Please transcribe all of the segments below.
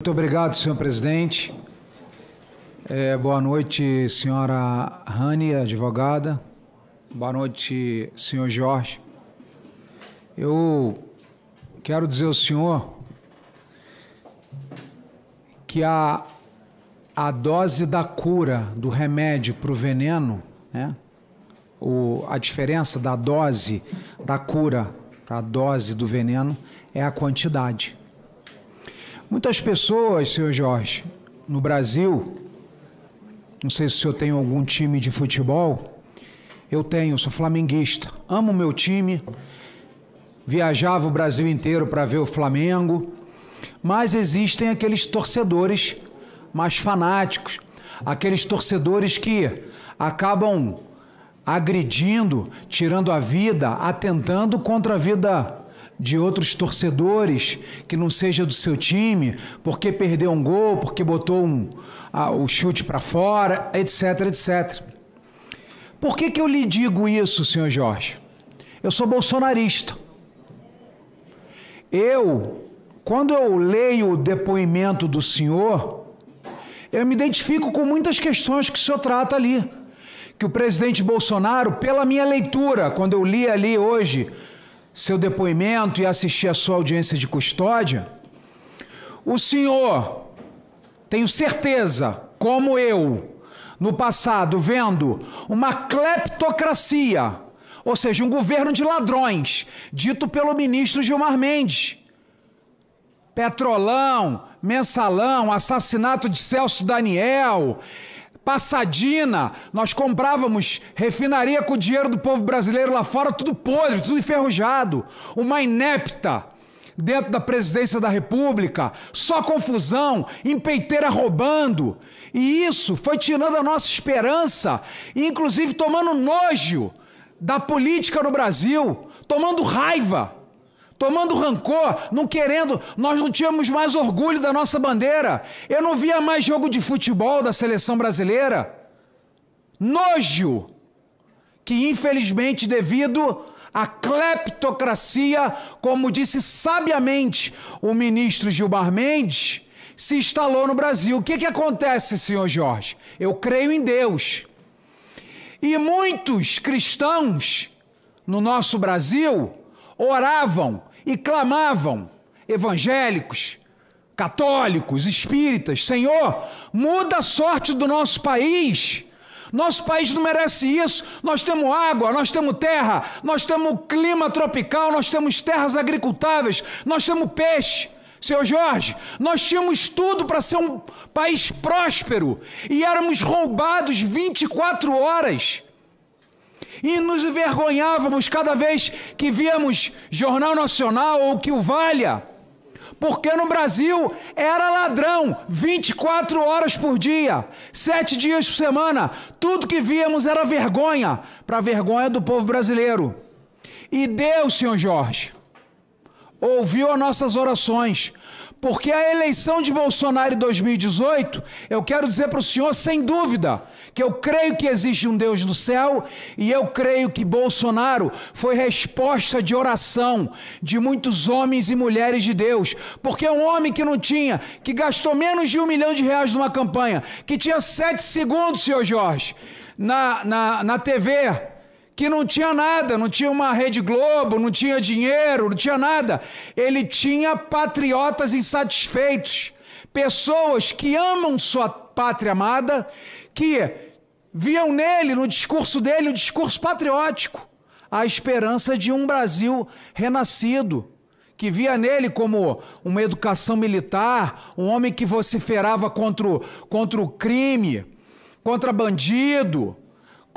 Muito obrigado, senhor presidente. É, boa noite, senhora Rani, advogada. Boa noite, senhor Jorge. Eu quero dizer ao senhor que a, a dose da cura do remédio para o veneno, né? O, a diferença da dose da cura para a dose do veneno é a quantidade. Muitas pessoas, senhor Jorge, no Brasil, não sei se o senhor tem algum time de futebol, eu tenho, sou flamenguista, amo meu time, viajava o Brasil inteiro para ver o Flamengo, mas existem aqueles torcedores mais fanáticos, aqueles torcedores que acabam agredindo, tirando a vida, atentando contra a vida de outros torcedores que não seja do seu time, porque perdeu um gol, porque botou um, ah, o chute para fora, etc, etc. Por que, que eu lhe digo isso, senhor Jorge? Eu sou bolsonarista. Eu, quando eu leio o depoimento do senhor, eu me identifico com muitas questões que o senhor trata ali. Que o presidente Bolsonaro, pela minha leitura, quando eu li ali hoje seu depoimento e assistir a sua audiência de custódia, o senhor, tenho certeza, como eu, no passado vendo uma cleptocracia, ou seja, um governo de ladrões, dito pelo ministro Gilmar Mendes. Petrolão, mensalão, assassinato de Celso Daniel, Passadina, nós comprávamos refinaria com o dinheiro do povo brasileiro lá fora, tudo podre, tudo enferrujado. Uma inepta dentro da presidência da República, só confusão, empeiteira roubando. E isso foi tirando a nossa esperança, inclusive tomando nojo da política no Brasil, tomando raiva tomando rancor, não querendo. Nós não tínhamos mais orgulho da nossa bandeira. Eu não via mais jogo de futebol da seleção brasileira. Nojo! Que infelizmente, devido à cleptocracia, como disse sabiamente o ministro Gilmar Mendes, se instalou no Brasil. O que, que acontece, senhor Jorge? Eu creio em Deus. E muitos cristãos no nosso Brasil oravam e clamavam, evangélicos, católicos, espíritas: Senhor, muda a sorte do nosso país. Nosso país não merece isso. Nós temos água, nós temos terra, nós temos clima tropical, nós temos terras agricultáveis, nós temos peixe. senhor Jorge, nós tínhamos tudo para ser um país próspero e éramos roubados 24 horas. E nos envergonhávamos cada vez que víamos Jornal Nacional ou que o valha. Porque no Brasil era ladrão 24 horas por dia, sete dias por semana. Tudo que víamos era vergonha, para vergonha do povo brasileiro. E Deus, senhor Jorge, ouviu as nossas orações, porque a eleição de Bolsonaro em 2018, eu quero dizer para o senhor sem dúvida, que eu creio que existe um Deus do céu e eu creio que Bolsonaro foi resposta de oração de muitos homens e mulheres de Deus. Porque um homem que não tinha, que gastou menos de um milhão de reais numa campanha, que tinha sete segundos, senhor Jorge, na, na, na TV que não tinha nada, não tinha uma Rede Globo, não tinha dinheiro, não tinha nada. Ele tinha patriotas insatisfeitos, pessoas que amam sua pátria amada, que viam nele, no discurso dele, um discurso patriótico, a esperança de um Brasil renascido. Que via nele como uma educação militar, um homem que vociferava contra o, contra o crime, contra bandido,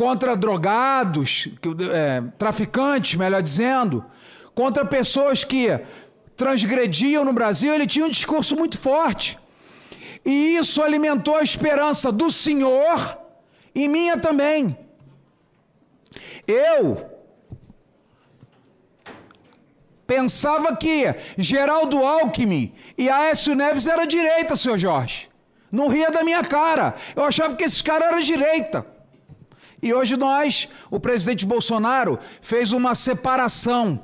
contra drogados, é, traficantes, melhor dizendo, contra pessoas que transgrediam no Brasil, ele tinha um discurso muito forte. E isso alimentou a esperança do Senhor e minha também. Eu pensava que Geraldo Alckmin e Aécio Neves era direita, senhor Jorge. Não ria da minha cara. Eu achava que esses caras eram direita. E hoje nós, o presidente Bolsonaro, fez uma separação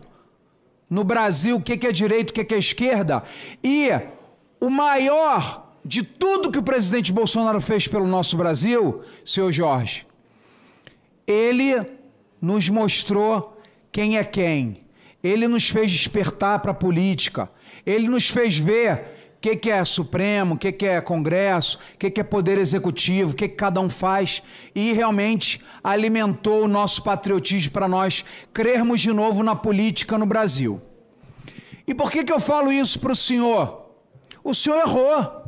no Brasil, o que é direito, o que é esquerda. E o maior de tudo que o presidente Bolsonaro fez pelo nosso Brasil, seu Jorge, ele nos mostrou quem é quem. Ele nos fez despertar para a política. Ele nos fez ver que, que é Supremo, o que, que é Congresso, o que, que é Poder Executivo, o que, que cada um faz. E realmente alimentou o nosso patriotismo para nós crermos de novo na política no Brasil. E por que, que eu falo isso para o senhor? O senhor errou.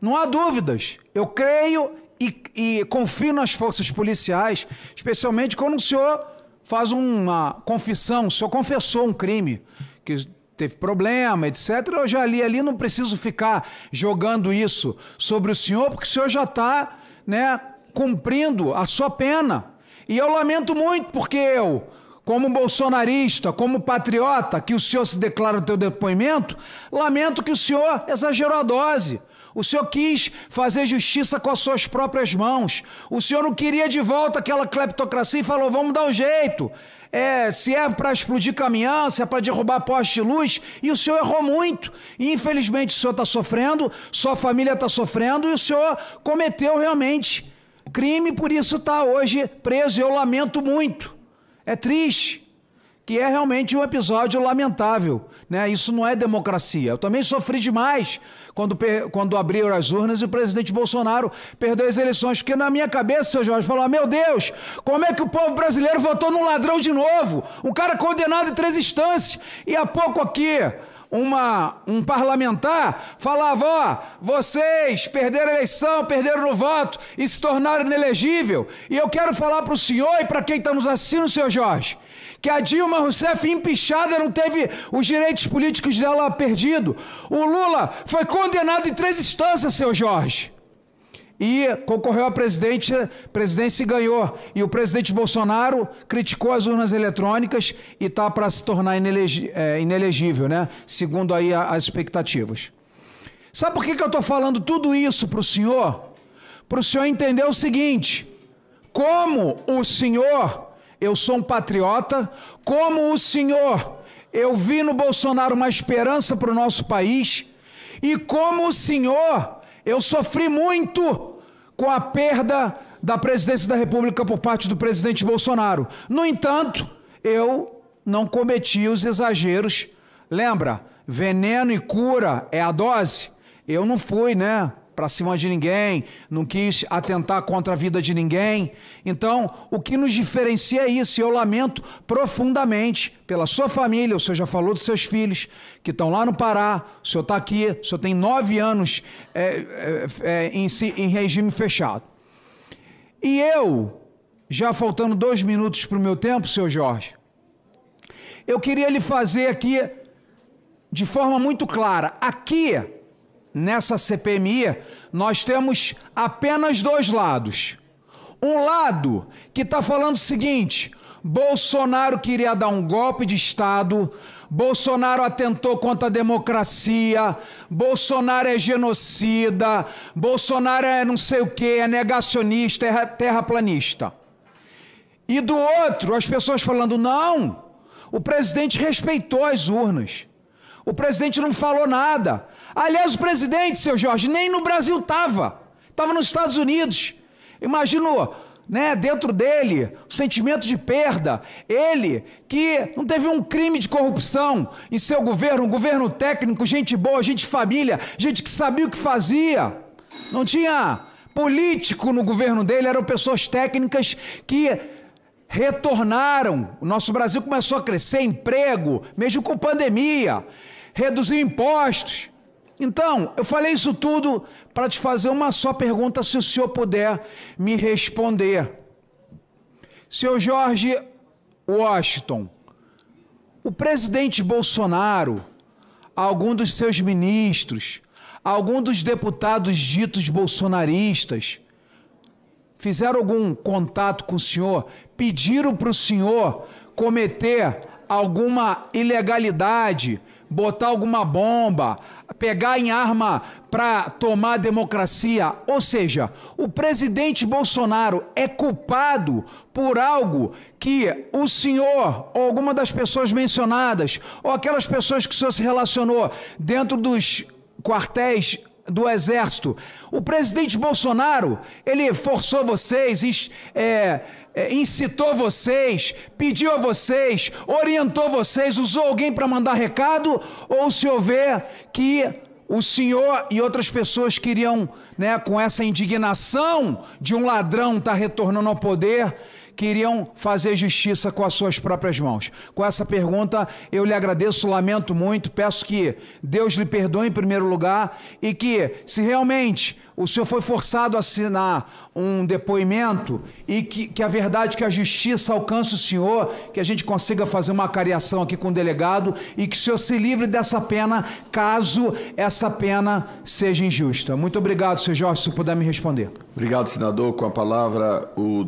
Não há dúvidas. Eu creio e, e confio nas forças policiais, especialmente quando o senhor faz uma confissão, o senhor confessou um crime que teve problema, etc. Eu já li ali, não preciso ficar jogando isso sobre o senhor, porque o senhor já está né, cumprindo a sua pena. E eu lamento muito, porque eu, como bolsonarista, como patriota, que o senhor se declara o teu depoimento, lamento que o senhor exagerou a dose. O Senhor quis fazer justiça com as suas próprias mãos. O Senhor não queria de volta aquela cleptocracia e falou: vamos dar um jeito. É, se é para explodir caminhão, se é para derrubar poste de luz, e o senhor errou muito. E, infelizmente o senhor está sofrendo, sua família está sofrendo, e o senhor cometeu realmente crime, por isso está hoje preso. Eu lamento muito. É triste que é realmente um episódio lamentável. Né? Isso não é democracia. Eu também sofri demais quando, quando abriram as urnas e o presidente Bolsonaro perdeu as eleições, porque na minha cabeça, seu Jorge, falou: ah, meu Deus, como é que o povo brasileiro votou num ladrão de novo? Um cara condenado em três instâncias. E há pouco aqui uma, um parlamentar falava: ó, vocês perderam a eleição, perderam o voto e se tornaram inelegível. E eu quero falar para o senhor e para quem está nos assistindo, senhor Jorge, que a Dilma Rousseff, empichada, não teve os direitos políticos dela perdido. O Lula foi condenado em três instâncias, senhor Jorge e concorreu à presidência, presidência e ganhou. E o presidente Bolsonaro criticou as urnas eletrônicas e está para se tornar é, inelegível, né? Segundo aí as expectativas. Sabe por que, que eu estou falando tudo isso para o senhor? Para o senhor entender o seguinte: como o senhor, eu sou um patriota, como o senhor, eu vi no Bolsonaro uma esperança para o nosso país, e como o senhor eu sofri muito com a perda da presidência da República por parte do presidente Bolsonaro. No entanto, eu não cometi os exageros. Lembra? Veneno e cura é a dose? Eu não fui, né? para cima de ninguém, não quis atentar contra a vida de ninguém. Então, o que nos diferencia é isso, e eu lamento profundamente pela sua família, o senhor já falou dos seus filhos que estão lá no Pará, o senhor está aqui, o senhor tem nove anos é, é, é, em, em regime fechado. E eu, já faltando dois minutos para o meu tempo, senhor Jorge, eu queria lhe fazer aqui de forma muito clara. Aqui, nessa CPMI, nós temos apenas dois lados. Um lado que está falando o seguinte: Bolsonaro queria dar um golpe de Estado, Bolsonaro atentou contra a democracia, Bolsonaro é genocida, Bolsonaro é não sei o que, é negacionista, é terraplanista. E do outro, as pessoas falando: não, o presidente respeitou as urnas. O presidente não falou nada. Aliás, o presidente, seu Jorge, nem no Brasil estava. Estava nos Estados Unidos. Imagino, né, dentro dele, o sentimento de perda. Ele que não teve um crime de corrupção em seu governo, um governo técnico, gente boa, gente família, gente que sabia o que fazia. Não tinha político no governo dele, eram pessoas técnicas que retornaram. O nosso Brasil começou a crescer emprego, mesmo com pandemia, reduziu impostos. Então, eu falei isso tudo para te fazer uma só pergunta, se o senhor puder me responder. Seu Jorge Washington, o presidente Bolsonaro, algum dos seus ministros, algum dos deputados ditos bolsonaristas, fizeram algum contato com o senhor, pediram para o senhor cometer alguma ilegalidade, botar alguma bomba, pegar em arma para tomar a democracia. Ou seja, o presidente Bolsonaro é culpado por algo que o senhor ou alguma das pessoas mencionadas, ou aquelas pessoas que o senhor se relacionou dentro dos quartéis do Exército. O presidente Bolsonaro, ele forçou vocês, é, é, incitou vocês, pediu a vocês, orientou vocês, usou alguém para mandar recado? Ou se houver que o senhor e outras pessoas queriam, né, com essa indignação de um ladrão estar tá retornando ao poder, queriam fazer justiça com as suas próprias mãos. Com essa pergunta, eu lhe agradeço, lamento muito, peço que Deus lhe perdoe em primeiro lugar e que, se realmente o senhor foi forçado a assinar um depoimento e que, que a verdade, que a justiça alcance o senhor, que a gente consiga fazer uma cariação aqui com o delegado e que o senhor se livre dessa pena, caso essa pena seja injusta. Muito obrigado, senhor Jorge, se puder me responder. Obrigado, senador. Com a palavra, o